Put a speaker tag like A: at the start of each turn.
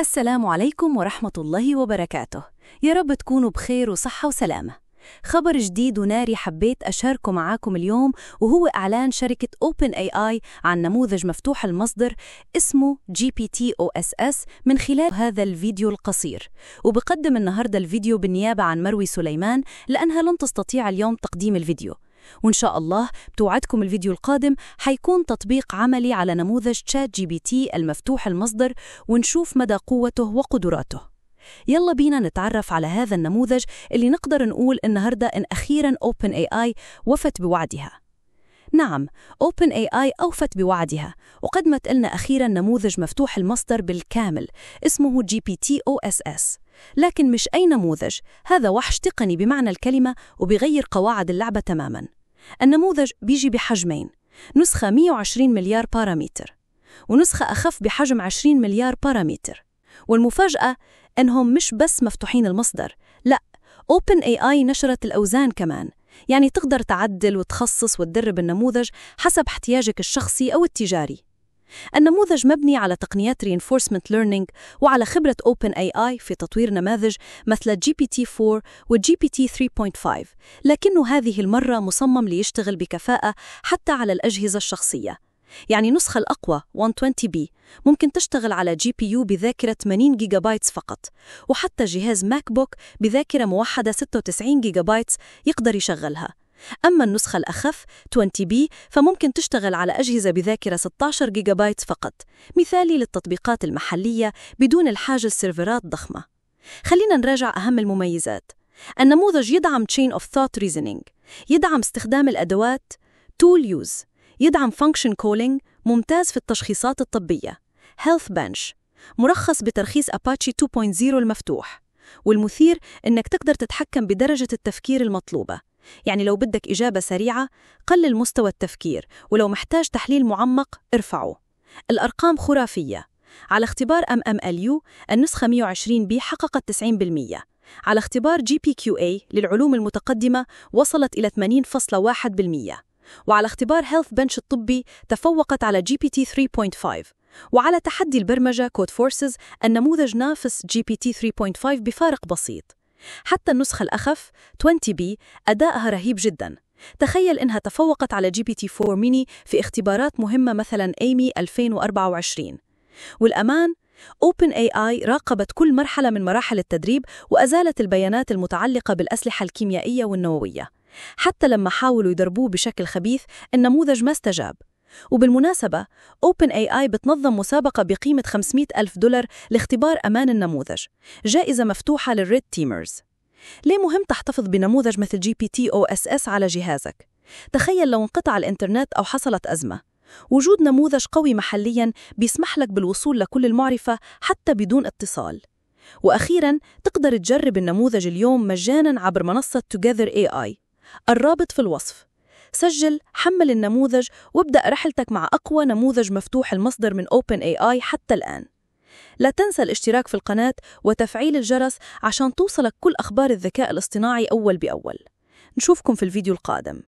A: السلام عليكم ورحمة الله وبركاته يا رب تكونوا بخير وصحة وسلامة خبر جديد وناري حبيت أشاركه معاكم اليوم وهو إعلان شركة OpenAI عن نموذج مفتوح المصدر اسمه أس أس من خلال هذا الفيديو القصير وبقدم النهاردة الفيديو بالنيابة عن مروي سليمان لأنها لن تستطيع اليوم تقديم الفيديو وإن شاء الله بتوعدكم الفيديو القادم حيكون تطبيق عملي على نموذج تشات جي بي تي المفتوح المصدر ونشوف مدى قوته وقدراته يلا بينا نتعرف على هذا النموذج اللي نقدر نقول النهاردة إن أخيراً أوبن أي آي وفت بوعدها نعم أوبن أي آي أوفت بوعدها وقدمت لنا أخيرا نموذج مفتوح المصدر بالكامل اسمه جي بي تي أو أس أس لكن مش أي نموذج هذا وحش تقني بمعنى الكلمة وبيغير قواعد اللعبة تماما النموذج بيجي بحجمين نسخة 120 مليار بارامتر ونسخة أخف بحجم 20 مليار بارامتر والمفاجأة أنهم مش بس مفتوحين المصدر لا اوبن اي اي نشرت الأوزان كمان يعني تقدر تعدل وتخصص وتدرب النموذج حسب احتياجك الشخصي أو التجاري النموذج مبني على تقنيات reinforcement learning وعلى خبرة OpenAI في تطوير نماذج مثل GPT-4 و GPT-3.5 لكنه هذه المرة مصمم ليشتغل بكفاءة حتى على الأجهزة الشخصية يعني النسخة الأقوى 120B ممكن تشتغل على جي بي يو بذاكرة 80 جيجا بايتس فقط وحتى جهاز ماك بوك بذاكرة موحدة 96 جيجا بايتس يقدر يشغلها أما النسخة الأخف 20B فممكن تشتغل على أجهزة بذاكرة 16 جيجا بايت فقط مثالي للتطبيقات المحلية بدون الحاجة لسيرفرات ضخمة خلينا نراجع أهم المميزات النموذج يدعم Chain of Thought Reasoning يدعم استخدام الأدوات Tool Use يدعم Function Calling ممتاز في التشخيصات الطبية Health Bench مرخص بترخيص أباتشي 2.0 المفتوح والمثير إنك تقدر تتحكم بدرجة التفكير المطلوبة يعني لو بدك إجابة سريعة قلل مستوى التفكير ولو محتاج تحليل معمق ارفعه الأرقام خرافية على اختبار ام ام النسخة 120 بي حققت 90% على اختبار جي بي كيو اي للعلوم المتقدمة وصلت إلى 80.1% وعلى اختبار هيلث بنش الطبي تفوقت على جي بي تي 3.5 وعلى تحدي البرمجة كود فورسز النموذج نافس جي بي تي 3.5 بفارق بسيط حتى النسخة الأخف 20B أداءها رهيب جدا تخيل إنها تفوقت على جي بي تي 4 ميني في اختبارات مهمة مثلا أيمي 2024 والأمان اوبن اي اي راقبت كل مرحلة من مراحل التدريب وأزالت البيانات المتعلقة بالأسلحة الكيميائية والنووية حتى لما حاولوا يدربوه بشكل خبيث النموذج ما استجاب وبالمناسبة أوبن اي اي بتنظم مسابقة بقيمة 500 ألف دولار لاختبار أمان النموذج جائزة مفتوحة للريد تيمرز ليه مهم تحتفظ بنموذج مثل جي بي تي أو اس اس على جهازك؟ تخيل لو انقطع الإنترنت أو حصلت أزمة وجود نموذج قوي محلياً بيسمح لك بالوصول لكل المعرفة حتى بدون اتصال وأخيراً تقدر تجرب النموذج اليوم مجاناً عبر منصة Together AI الرابط في الوصف سجل حمل النموذج وابدأ رحلتك مع أقوى نموذج مفتوح المصدر من OpenAI حتى الآن لا تنسى الاشتراك في القناة وتفعيل الجرس عشان توصلك كل أخبار الذكاء الاصطناعي أول بأول نشوفكم في الفيديو القادم